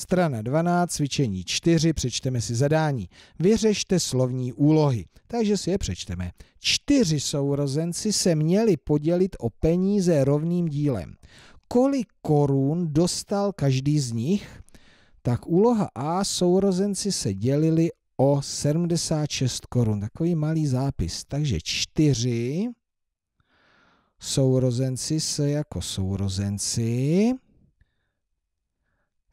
Strana 12, cvičení 4, přečteme si zadání. Vyřešte slovní úlohy, takže si je přečteme. Čtyři sourozenci se měli podělit o peníze rovným dílem. Kolik korun dostal každý z nich? Tak úloha A, sourozenci se dělili o 76 korun. Takový malý zápis. Takže čtyři sourozenci se jako sourozenci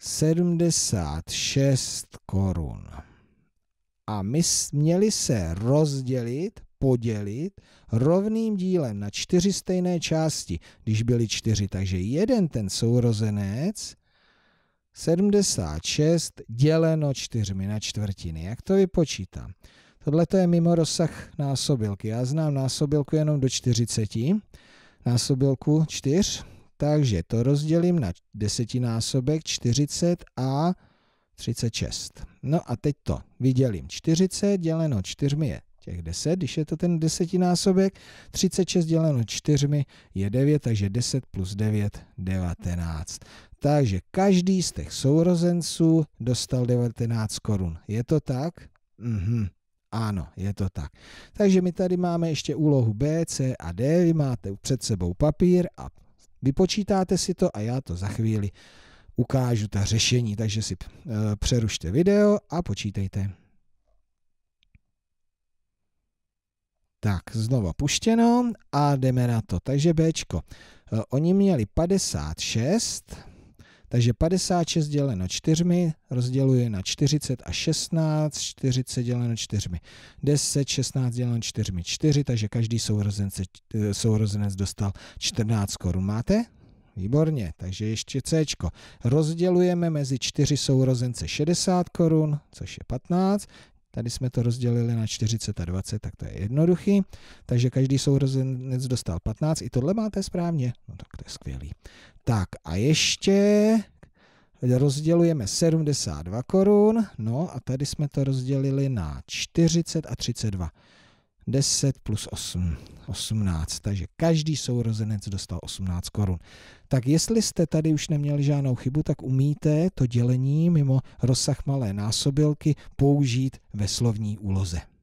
76 korun. A my měli se rozdělit, podělit rovným dílem na čtyři stejné části, když byly čtyři. Takže jeden ten sourozenec 76 děleno čtyřmi na čtvrtiny. Jak to vypočítám? Tohle je mimo rozsah násobilky. Já znám násobilku jenom do 40, násobilku 4, takže to rozdělím na desetinásobek 40 a 36. No a teď to vydělím. 40 děleno 4 je těch 10, když je to ten desetinásobek, 36 děleno 4 je 9, takže 10 plus 9, 19. Takže každý z těch sourozenců dostal 19 korun. Je to tak? Mhm. Ano, je to tak. Takže my tady máme ještě úlohu B, C a D. Vy máte před sebou papír a Vypočítáte si to a já to za chvíli ukážu ta řešení, takže si eh, přerušte video a počítejte. Tak, znova puštěno a jdeme na to. Takže Bčko. Eh, oni měli 56 takže 56 děleno 4 rozděluje na 40 a 16, 40 děleno 4, 10, 16 děleno 4, 4, takže každý sourozenec, sourozenec dostal 14 korun. Máte? Výborně, takže ještě C. Rozdělujeme mezi 4 sourozence 60 korun, což je 15, Tady jsme to rozdělili na 40 a 20, tak to je jednoduchý. Takže každý sourozenec dostal 15. I tohle máte správně. No tak to je skvělý. Tak a ještě rozdělujeme 72 korun. No a tady jsme to rozdělili na 40 a 32. 10 plus 8, 18, takže každý sourozenec dostal 18 korun. Tak jestli jste tady už neměli žádnou chybu, tak umíte to dělení mimo rozsah malé násobilky použít ve slovní úloze.